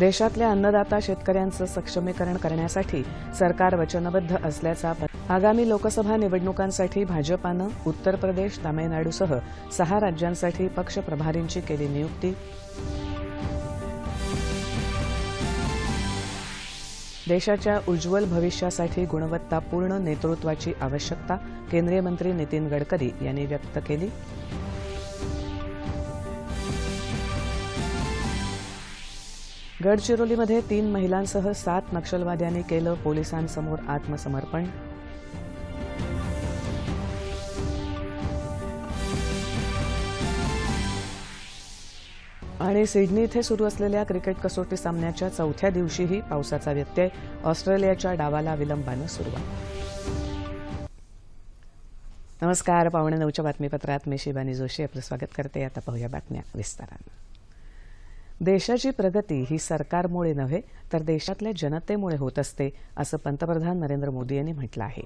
देशातल्या अन्नदाता शेतकऱ्यांचं सक्षमीकरण करण्यासाठी सरकार वचनबद्ध असल्याचा आगामी लोकसभा निवडणुकांसाठी भाजपानं उत्तर प्रदेश तामिळनाडूसह सहा राज्यांसाठी पक्ष प्रभारींची केली नियुक्ती देशाच्या उज्ज्वल भविष्यासाठी गुणवत्तापूर्ण नेतृत्वाची आवश्यकता केंद्रीय मंत्री नितीन गडकरी यांनी व्यक्त केली गडचिरोलीमध्ये तीन महिलांसह सात नक्षलवाद्यांनी केलं पोलिसांसमोर आत्मसमर्पण आणि सिडनी इथे सुरू असलेल्या क्रिकेट कसोटी सामन्याच्या चौथ्या दिवशीही पावसाचा व्यत्यय ऑस्ट्रेलियाच्या डावाला विलंबानं सुरुवात नमस्कार पावणे नऊच्या बातमीपत्रात मी शिवानी जोशी आपलं स्वागत करते आता पाहूया बातम्या विस्तारानं देशाची प्रगती ही सरकारमुळे नव्हे तर देशातल्या जनतेमुळे होत असते असं पंतप्रधान नरेंद्र मोदी यांनी म्हटलं आहे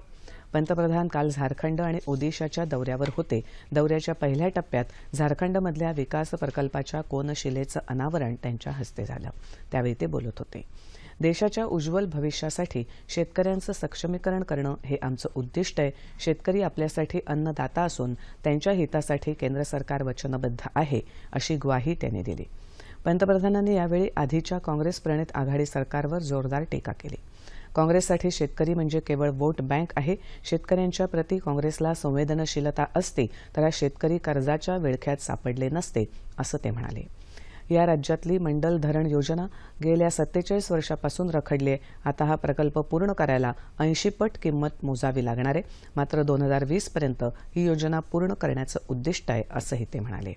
पंतप्रधान काल झारखंड आणि ओदिशाच्या दौऱ्यावर होते दौऱ्याच्या पहिल्या टप्प्यात झारखंडमधल्या विकास प्रकल्पाच्या कोनशिलेचं अनावरण त्यांच्या हस्ते झालं त्यावेळी ते बोलत होते देशाच्या उज्ज्वल भविष्यासाठी शेतकऱ्यांचं सक्षमीकरण करणं हे आमचं उद्दिष्ट आहे शेतकरी आपल्यासाठी अन्नदाता असून त्यांच्या हितासाठी केंद्र सरकार वचनबद्ध आहे अशी ग्वाही त्यांनी दिली पंतप्रधानांनी यावेळी आधीच्या काँग्रेस प्रणित आघाडी सरकारवर जोरदार टीका केली काँग्रेससाठी शेतकरी म्हणजे केवळ वोट बँक आहे शेतकऱ्यांच्या प्रती काँग्रेसला संवेदनशीलता असते तर आज शेतकरी कर्जाच्या विळख्यात सापडले नसते असं ते म्हणाले या राज्यातली मंडल धरण योजना गेल्या सत्तेचाळीस वर्षापासून रखडली आता हा प्रकल्प पूर्ण करायला ऐंशी पट किंमत मोजावी लागणार आहे मात्र दोन हजार वीसपर्यंत ही योजना पूर्ण करण्याचं उद्दिष्ट आहे असंही ते म्हणाले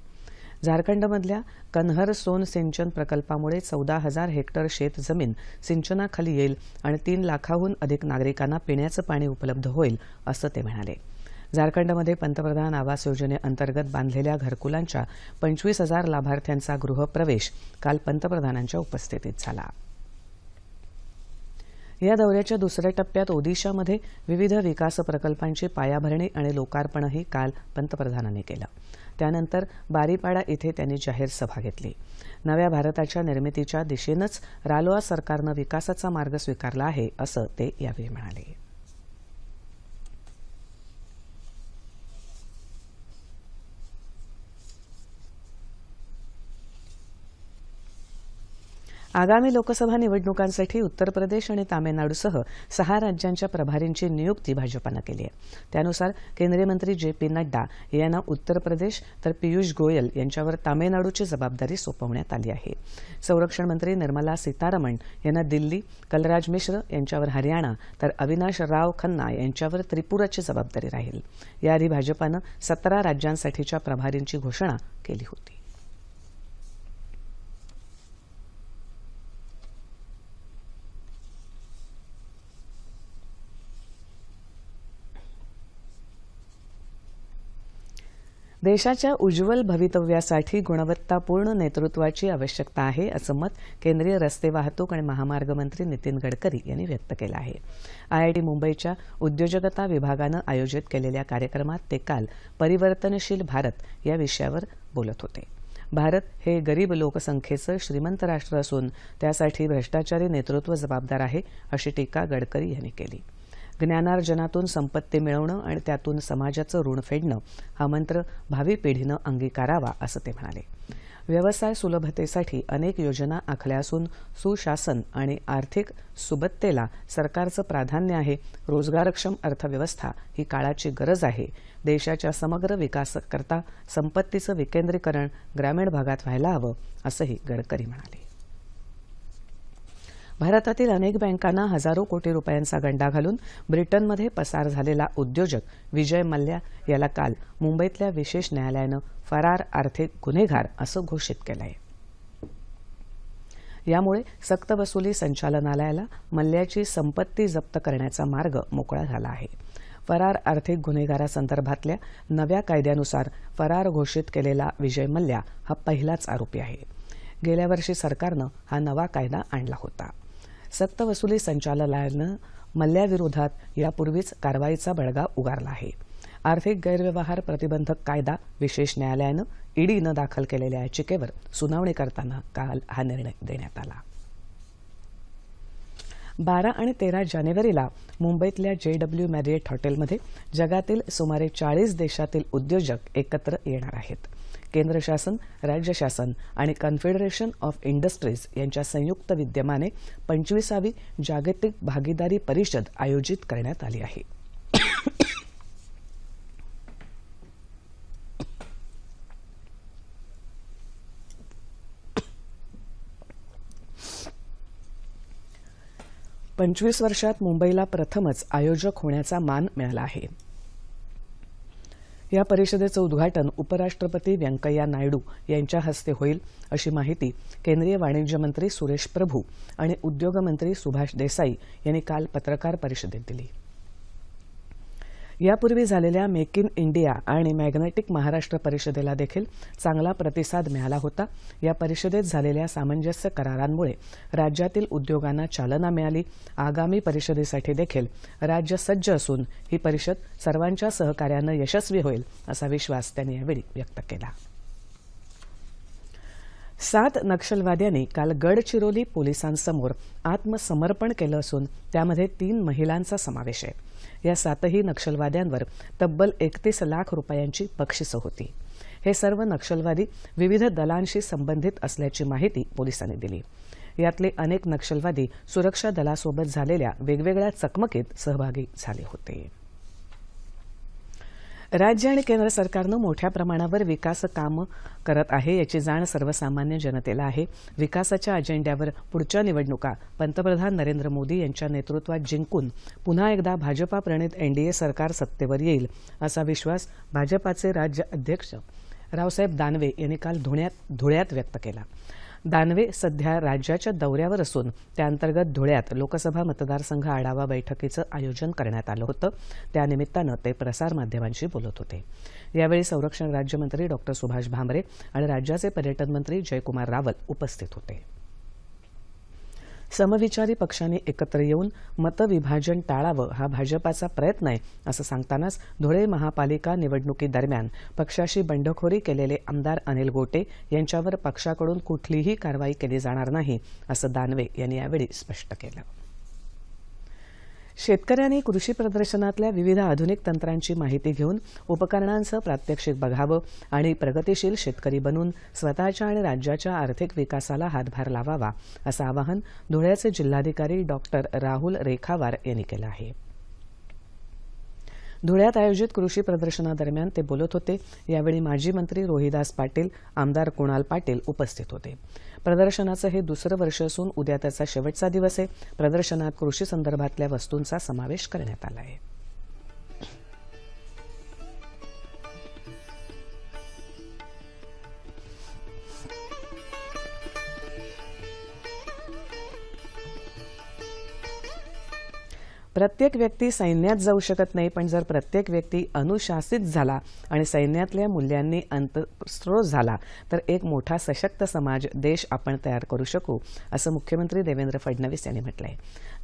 झारखंडमधल्या कन्हर सोन सिंचन प्रकल्पामुळे चौदा हजार हेक्टर शेत जमीन सिंचनाखाली येईल आणि तीन लाखाहून अधिक नागरिकांना पिण्याचं पाणी उपलब्ध होईल असं ते म्हणाले झारखंडमध्ये पंतप्रधान आवास योजनेअंतर्गत बांधलेल्या घरकुलांच्या पंचवीस हजार लाभार्थ्यांचा गृहप्रवेश काल पंतप्रधानांच्या उपस्थितीत झाला या दौऱ्याच्या दुसऱ्या टप्प्यात ओदिशामध्ये विविध विकास प्रकल्पांची पायाभरणी आणि लोकार्पणही काल पंतप्रधानांनी केलं त्यानंतर बारीपाडा इथे त्यांनी जाहीर सभा घेतली नव्या भारताच्या निर्मितीच्या दिशेनंच रालोआ सरकारनं विकासाचा मार्ग स्वीकारला आहे असं ते यावेळी म्हणाले आगामी लोकसभा निवडणुकांसाठी उत्तर प्रदेश आणि तामिळनाडूसह सहा राज्यांच्या प्रभारींची नियुक्ती भाजपानं केली आहे त्यानुसार केंद्रीय मंत्री जे पी नड्डा यांना उत्तर प्रदेश तर पियुष गोयल यांच्यावर तामिळनाडूची जबाबदारी सोपवण्यात आली आहे संरक्षण मंत्री निर्मला सीतारामन यांना दिल्ली कलराज मिश्र यांच्यावर हरियाणा तर अविनाश राव खन्ना यांच्यावर त्रिपुराची जबाबदारी राहील याआधी भाजपानं सतरा राज्यांसाठीच्या प्रभारींची घोषणा केली होती देशाच्या उज्ज्वल भवितव्यासाठी गुणवत्तापूर्ण नेतृत्वाची आवश्यकता आहे असं मत केंद्रीय रस्ते वाहतूक आणि महामार्ग मंत्री नितीन गडकरी यांनी व्यक्त केलं आहे आयआयटी मुंबईच्या उद्योजकता विभागानं आयोजित केलेल्या कार्यक्रमात ते काल परिवर्तनशील भारत या विषयावर बोलत होते भारत हे गरीब लोकसंख्येचं श्रीमंत राष्ट्र असून त्यासाठी भ्रष्टाचारी नेतृत्व जबाबदार आहे अशी टीका गडकरी यांनी केली ज्ञानार्जनातून संपत्ती मिळवणं आणि त्यातून समाजाचं ऋण फेडणं हा मंत्र भावी पिढीनं अंगीकारावा असं ते म्हणाले व्यवसाय सुलभतेसाठी अनेक योजना आखल्या असून सुशासन आणि आर्थिक सुबत्तेला सरकारचं प्राधान्य आहे रोजगारक्षम अर्थव्यवस्था ही काळाची गरज आहे देशाच्या समग्र विकासाकरता संपत्तीचं विकेंद्रीकरण ग्रामीण भागात व्हायला हवं असंही गडकरी म्हणाले भारतातील अनेक बँकांना हजारो कोटी रुपयांचा गंडा घालून ब्रिटनमध्ये पसार झालेला उद्योजक विजय मल्ल्या याला काल मुंबईतल्या विशेष न्यायालयानं फरार आर्थिक गुन्हेगार असं घोषित केलं आहे यामुळे सक्तवसुली संचालनालयाला मल्ल्याची संपत्ती जप्त करण्याचा मार्ग मोकळा झाला आहे फरार आर्थिक गुन्हेगारासंदर्भातल्या नव्या कायद्यानुसार फरार घोषित केलेला विजय मल्ल्या हा पहिलाच आरोपी आहे गेल्या वर्षी सरकारनं हा नवा कायदा आणला होता सक्तवसुली संचालनालयानं मल्ल्याविरोधात यापूर्वीच कारवाईचा बळगा उगारला आहे आर्थिक गैरव्यवहार प्रतिबंधक कायदा विशेष न्यायालयानं ईडीनं दाखल केलेल्या याचिकेवर सुनावणी करताना काल हा निर्णय देण्यात आला बारा आणि तेरा जानेवारीला मुंबईतल्या जे डब्ल्यू मॅरिएट हॉटेलमध्ये जगातील सुमारे चाळीस देशातील उद्योजक एकत्र येणार आहेत केंद्र शासन राज्य शासन आणि कन्फेडरेशन ऑफ इंडस्ट्रीज यांच्या संयुक्त विद्यमाने पंचवीसावी जागतिक भागीदारी परिषद आयोजित करण्यात आली आहे पंचवीस वर्षात मुंबईला प्रथमच आयोजक होण्याचा मान मिळाला आहे या परिषदेचं उद्घाटन उपराष्ट्रपती व्यंकय्या नायडू यांच्या हस्ते होईल अशी माहिती केंद्रीय वाणिज्य मंत्री सुरेश प्रभू आणि उद्योगमंत्री सुभाष देसाई यांनी काल पत्रकार परिषदेत दिली यापूर्वी झालेल्या मेक इन इंडिया आणि मॅग्नेटिक महाराष्ट्र परिषदेला देखील चांगला प्रतिसाद मिळाला होता या परिषदेत झालेल्या सामंजस्य करारांमुळे राज्यातील उद्योगांना चालना मिळाली आगामी परिषदेसाठी देखील राज्य सज्ज असून ही परिषद सर्वांच्या सहकार्यानं यशस्वी होईल असा विश्वास त्यांनी यावेळी व्यक्त केला सात नक्षलवाद्यांनी काल गडचिरोली पोलिसांसमोर आत्मसमर्पण केलं असून त्यामध्ये तीन महिलांचा समावेश आहे या सातही नक्षलवाद्यांवर तब्बल एकतीस लाख रुपयांची बक्षिसं होती हे सर्व नक्षलवादी विविध दलांशी संबंधित असल्याची माहिती पोलिसांनी दिली यातले अनेक नक्षलवादी सुरक्षा दलासोबत झालेल्या वेगवेगळ्या चकमकीत सहभागी झाले होते राज्य आणि केंद्र सरकारनं मोठ्या प्रमाणावर विकास काम करत आहे याची जाण सर्वसामान्य जनतेला आहे विकासाच्या अजेंड्यावर पुढच्या निवडणुका पंतप्रधान नरेंद्र मोदी यांच्या नेतृत्वात जिंकून पुन्हा एकदा भाजपा प्रणित एनडीए सरकार सत्तेवर येईल असा विश्वास भाजपाचे राज्य अध्यक्ष रावसाहेब दानवे यांनी काल धुळ्यात धुळ्यात व्यक्त केला दानवे सध्या राज्याच्या दौऱ्यावर असून त्याअंतर्गत धुळ्यात लोकसभा मतदारसंघ आढावा बैठकीचं आयोजन करण्यात आलं होतं त्यानिमित्तानं ते प्रसारमाध्यमांशी बोलत होते यावेळी संरक्षण राज्यमंत्री डॉक्टर सुभाष भामरे आणि राज्याचे पर्यटन मंत्री जयकुमार रावल उपस्थित होते समविचारी पक्षांनी एकत्र येऊन मतविभाजन टाळावं हा भाजपाचा प्रयत्न आहे असं सांगतानाच धुळे महापालिका निवडणुकीदरम्यान पक्षाशी बंडखोरी केलेले आमदार अनिल गोटे यांच्यावर पक्षाकडून कुठलीही कारवाई केली जाणार नाही असं दानवे यांनी यावेळी स्पष्ट केलं शेतकऱ्यांनी कृषी प्रदर्शनातल्या विविध आधुनिक तंत्रांची माहिती घेऊन उपकरणांचं प्रात्यक्षिक बघावं आणि प्रगतीशील शेतकरी बनून स्वतःच्या आणि राज्याच्या आर्थिक विकासाला हातभार लावावा असं आवाहन धुळ्याचे जिल्हाधिकारी डॉक्टर राहुल रेखावार यांनी केलं आहे धुळ्यात आयोजित कृषी प्रदर्शनादरम्यान ते बोलत होते यावेळी माजी मंत्री रोहिदास पाटील आमदार कुणाल पाटील उपस्थित होते प्रदर्शनाचं हे दुसरं वर्ष असून उद्या त्याचा शेवटचा दिवस आहे प्रदर्शनात कृषी संदर्भातल्या वस्तूंचा समावेश करण्यात आला आहे प्रत्येक व्यक्ती सैन्यात जाऊ शकत नाही पण जर प्रत्येक व्यक्ती अनुशासित झाला आणि सैन्यातल्या मूल्यांनी अंतस्रोत झाला तर एक मोठा सशक्त समाज देश आपण तयार करू शकू असं मुख्यमंत्री देवेंद्र फडणवीस यांनी म्हटलं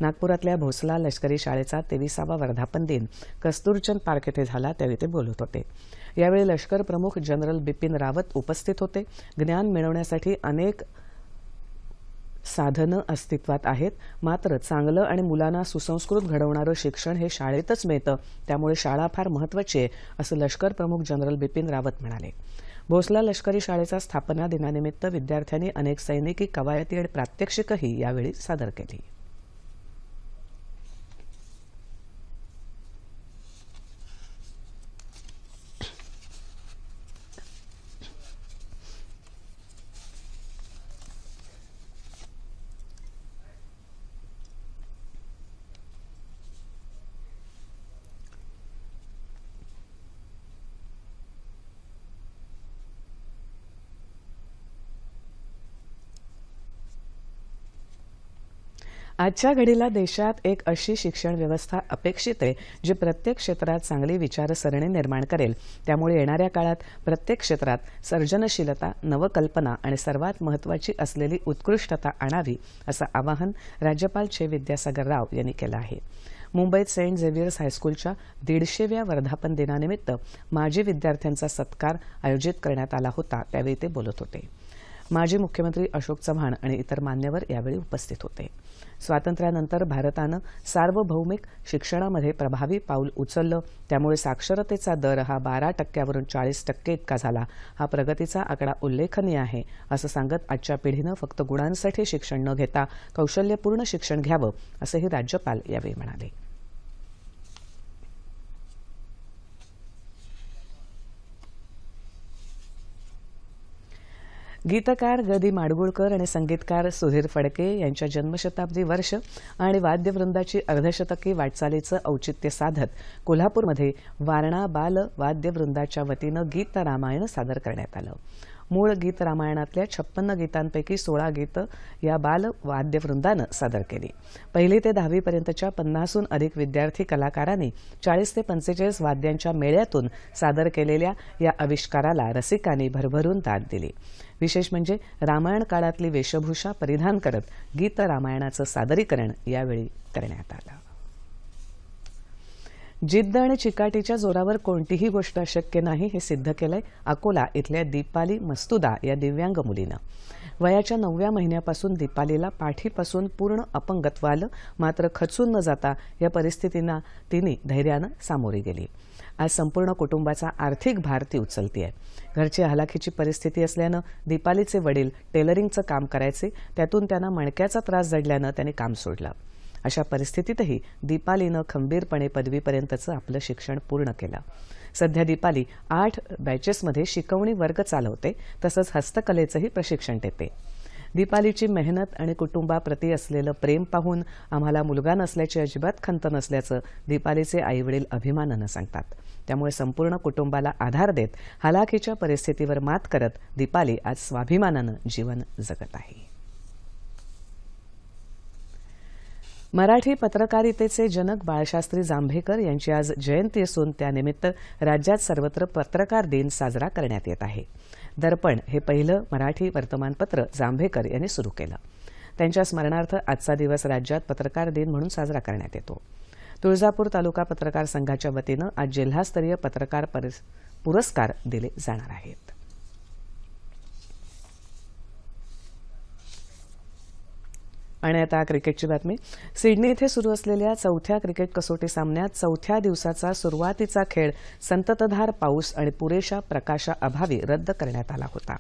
नागपुरातल्या भोसला लष्करी शाळेचा तेविसावा वर्धापन दिन कस्तुरचंद पार्क येथे झाला त्यावेळी ते बोलत होते यावेळी लष्कर प्रमुख जनरल बिपिन रावत उपस्थित होते ज्ञान मिळवण्यासाठी अनेक साधनं अस्तित्वात आहेत मात्र चांगलं आणि मुलांना सुसंस्कृत घडवणारं शिक्षण हे शाळेतच मिळतं त्यामुळे शाळा फार महत्वाची आहे असं लष्कर प्रमुख जनरल बिपिन रावत म्हणाले भोसला लष्करी शाळेचा स्थापना दिनानिमित्त विद्यार्थ्यांनी अनेक सैनिकी कवायती आणि प्रात्यक्षिकही यावेळी सादर केली आजच्या घडीला देशात एक अशी शिक्षण व्यवस्था अपेक्षित आहे जी प्रत्येक क्षेत्रात चांगली विचारसरणी निर्माण करेल त्यामुळे येणाऱ्या काळात प्रत्येक क्षेत्रात सर्जनशीलता नवकल्पना आणि सर्वात महत्वाची असलेली उत्कृष्टता आणावी असं आवाहन राज्यपाल छे विद्यासागर राव यांनी केलं आहे मुंबईत सेंट झेवियर्स हायस्कूलच्या दीडशेव्या वर्धापन दिनानिमित्त माजी विद्यार्थ्यांचा सत्कार आयोजित करण्यात आला होता त्यावेळी ते बोलत होते माजी मुख्यमंत्री अशोक चव्हाण आणि इतर मान्यवर यावेळी उपस्थित होते स्वातंत्र्यानंतर भारतानं सार्वभौमिक शिक्षणामध्ये प्रभावी पाऊल उचललं त्यामुळे साक्षरतेचा दर हा बारा टक्क्यावरून चाळीस टक्के इतका झाला हा प्रगतीचा आकडा उल्लेखनीय आहे असं सांगत आजच्या पिढीनं फक्त गुणांसाठी शिक्षण न घेता कौशल्यपूर्ण शिक्षण घ्यावं असंही राज्यपाल यावेळी म्हणाले गीतकार गदी माडगुळकर आणि संगीतकार सुधीर फडके यांच्या जन्मशताब्दी वर्ष आणि वाद्यवृंदाची अर्धशतकी वाटचालीचं औचित्य साधत कोल्हापूरमध्ये वारणा बाल वाद्यवृंदाच्या वतीनं गीत रामायण सादर करण्यात आलं मूळ गीत रामायणातल्या छप्पन्न गीतांपैकी सोळा गीत या बाल वाद्यवृंदानं सादर केली पहिली ते दहावीपर्यंतच्या पन्नासहून अधिक विद्यार्थी कलाकारांनी चाळीस ते पंचेचाळीस वाद्यांच्या मेळ्यातून सादर केलेल्या या आविष्काराला रसिकांनी भरभरून दाद दिली विशेष म्हणजे रामायण काळातली वेशभूषा परिधान करत गीत रामायणाचं सादरीकरण यावेळी करण्यात आलं जिद्द आणि चिकाटीच्या जोरावर कोणतीही गोष्ट अशक्य नाही हे सिद्ध केलंय अकोला इथल्या दीपाली मस्तुदा या दिव्यांग मुलीनं वयाच्या नवव्या महिन्यापासून दीपालीला पाठीपासून पूर्ण अपंगत्व आलं मात्र खचून न जाता या परिस्थितींना तिने धैर्यानं सामोरी गेली आज संपूर्ण कुटुंबाचा आर्थिक भार ती उचलती आहे घरची हलाखीची परिस्थिती असल्यानं दीपालीचे वडील टेलरिंगचं काम करायचे त्यातून त्यांना मणक्याचा त्रास जडल्यानं त्यांनी काम सोडलं अशा परिस्थितीतही दीपालीनं खंबीरपणे पदवीपर्यंतचं आपलं शिक्षण पूर्ण केलं सध्या दीपाली आठ बॅचेसमध्ये शिकवणी वर्ग चालवते तसंच हस्तकलेचंही प्रशिक्षण देते दीपालीची मेहनत आणि कुटुंबाप्रती असलेलं प्रेम पाहून आम्हाला मुलगा नसल्याची अजिबात खंत नसल्याचं दीपालीचे आईवडील अभिमानानं सांगतात त्यामुळे संपूर्ण कुटुंबाला आधार देत हलाखीच्या परिस्थितीवर मात करत दीपाली आज स्वाभिमानानं जीवन जगत आहे मराठी पत्रकारितेचे जनक बाळशास्त्री जांभेकर यांची आज जयंती असून त्यानिमित्त राज्यात सर्वत्र पत्रकार दिन साजरा करण्यात येत आहे दर्पण हे पहिलं मराठी वर्तमानपत्र जांभेकर यांनी सुरू केलं त्यांच्या स्मरणार्थ आजचा दिवस राज्यात पत्रकार दिन म्हणून साजरा करण्यात येतो तुळजापूर तालुका पत्रकार संघाच्या वतीनं आज जिल्हास्तरीय पत्रकार पुरस्कार दिले जाणार आहेत आणि आता क्रिकेटची बातमी सिडनी इथं सुरू असलेल्या चौथ्या क्रिकेट कसोटी सामन्यात चौथ्या दिवसाचा सुरुवातीचा खेळ संततधार पाऊस आणि पुरेशा प्रकाशाअभावी रद्द करण्यात आला होता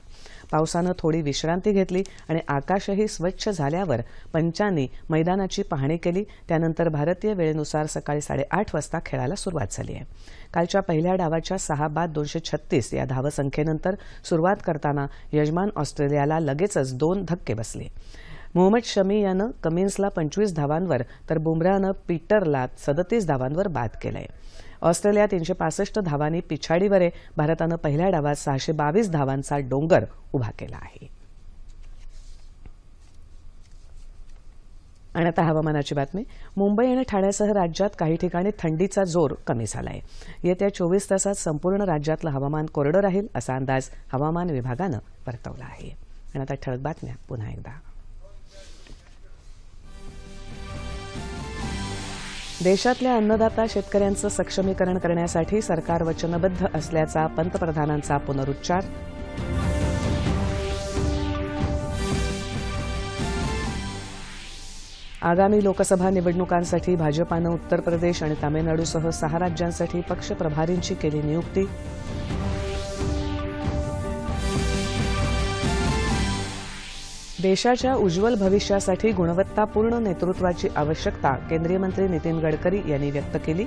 पावसानं थोडी विश्रांती घेतली आणि आकाशही स्वच्छ झाल्यावर पंचांनी मैदानाची पाहणी केली त्यानंतर भारतीय वेळेनुसार सकाळी साडेआठ वाजता खेळायला सुरुवात झाली आहे कालच्या पहिल्या डावाच्या सहा बाद दोनशे छत्तीस या धावसंख्येनंतर सुरुवात करताना यजमान ऑस्ट्रेलियाला लगेचच दोन धक्के बसले मोहम्मद शमी यानं कमिन्सला पंचवीस धावांवर तर बुमराहनं पीटरला सदतीस धावांवर बाद केलंय ऑस्ट्रेलिया तीनशे पासष्ट धावांनी पिछाडीवर आहे भारतानं पहिल्या डावात सहाशे बावीस धावांचा डोंगर उभा केला आहे आणि आता हवामानाची बातमी मुंबई आणि ठाण्यासह राज्यात काही ठिकाणी थंडीचा जोर कमी झाला आहे येत्या चोवीस तासात संपूर्ण राज्यातलं हवामान कोरडं राहील असा अंदाज हवामान विभागानं वर्तवला आहे आणि आता ठळक बातम्या पुन्हा एकदा देशातल्या अन्नदाता शेतकऱ्यांचं सक्षमीकरण करण्यासाठी सरकार वचनबद्ध असल्याचा पंतप्रधानांचा पुनरुच्चार आगामी लोकसभा निवडणुकांसाठी भाजपानं उत्तर प्रदेश आणि तामिळनाडूसह सहा राज्यांसाठी पक्षप्रभारींची केली नियुक्ती देशाच्या उज्ज्वल भविष्यासाठी गुणवत्तापूर्ण नेतृत्वाची आवश्यकता केंद्रीय मंत्री नितीन गडकरी यांनी व्यक्त केली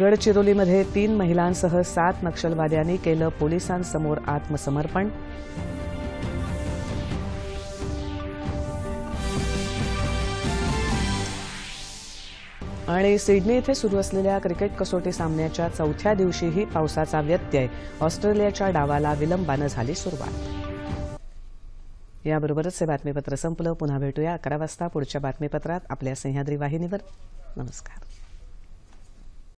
गडचिरोलीमध्ये तीन महिलांसह सात नक्षलवाद्यांनी केलं पोलिसांसमोर आत्मसमर्पण आणि सिडनी इथे सुरू असलेल्या क्रिकेट कसोटी सामन्याच्या चौथ्या दिवशीही पावसाचा व्यत्यय ऑस्ट्रेलियाच्या डावाला विलंबानं झाली सुरुवात याबरोबरच हे बातमीपत्र संपलं पुन्हा भेटूया अकरा वाजता पुढच्या बातमीपत्रात आपल्या सह्याद्री वाहिनीवर नमस्कार